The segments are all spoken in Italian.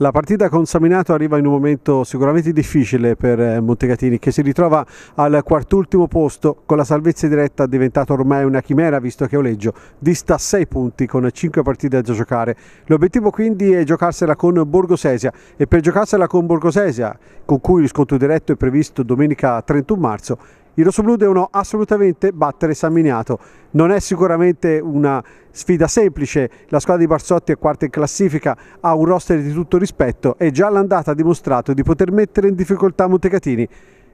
La partita con Saminato arriva in un momento sicuramente difficile per eh, Montecatini che si ritrova al quartultimo posto con la salvezza diretta diventata ormai una chimera visto che Oleggio dista 6 punti con 5 partite da giocare. L'obiettivo quindi è giocarsela con Borgosesia e per giocarsela con Borgosesia con cui il scontro diretto è previsto domenica 31 marzo i rossoblù devono assolutamente battere San Miniato. Non è sicuramente una sfida semplice, la squadra di Barzotti è quarta in classifica, ha un roster di tutto rispetto e già all'andata ha dimostrato di poter mettere in difficoltà Montecatini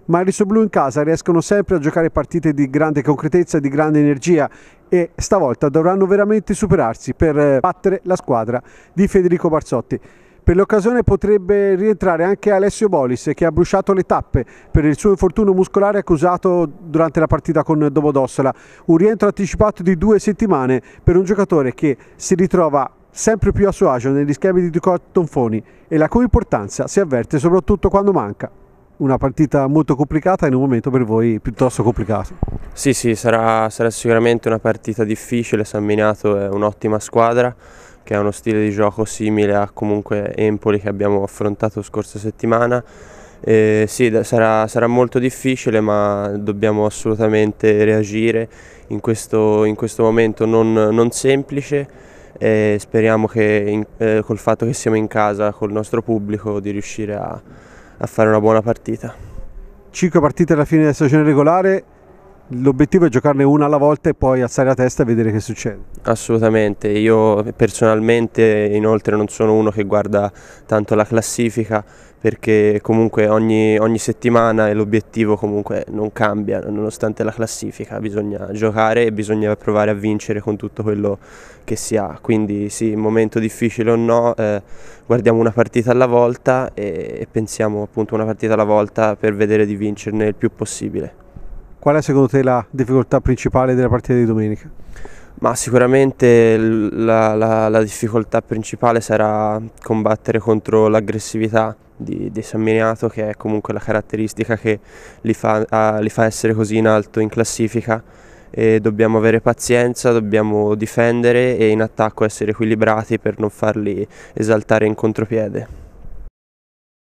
ma i risoblu in casa riescono sempre a giocare partite di grande concretezza, di grande energia e stavolta dovranno veramente superarsi per eh, battere la squadra di Federico Barzotti. Per l'occasione potrebbe rientrare anche Alessio Bolis che ha bruciato le tappe per il suo infortunio muscolare accusato durante la partita con Domodossola. Un rientro anticipato di due settimane per un giocatore che si ritrova sempre più a suo agio negli schemi di Ducot Tonfoni e la cui importanza si avverte soprattutto quando manca. Una partita molto complicata in un momento per voi piuttosto complicato. Sì, sì, sarà, sarà sicuramente una partita difficile, San Minato è un'ottima squadra che ha uno stile di gioco simile a comunque Empoli che abbiamo affrontato scorsa settimana. Eh, sì, sarà, sarà, molto difficile, ma dobbiamo assolutamente reagire in questo, in questo momento non, non semplice. Eh, speriamo che in, eh, col fatto che siamo in casa col nostro pubblico di riuscire a, a fare una buona partita. 5 partite alla fine della stagione regolare, l'obiettivo è giocarne una alla volta e poi alzare la testa e vedere che succede. Assolutamente, io personalmente inoltre non sono uno che guarda tanto la classifica perché comunque ogni, ogni settimana l'obiettivo comunque non cambia nonostante la classifica, bisogna giocare e bisogna provare a vincere con tutto quello che si ha, quindi sì, momento difficile o no, eh, guardiamo una partita alla volta e, e pensiamo appunto una partita alla volta per vedere di vincerne il più possibile. Qual è secondo te la difficoltà principale della partita di domenica? Ma sicuramente la, la, la difficoltà principale sarà combattere contro l'aggressività di, di, San Miniato che è comunque la caratteristica che li fa, ah, li fa essere così in alto in classifica e dobbiamo avere pazienza, dobbiamo difendere e in attacco essere equilibrati per non farli esaltare in contropiede.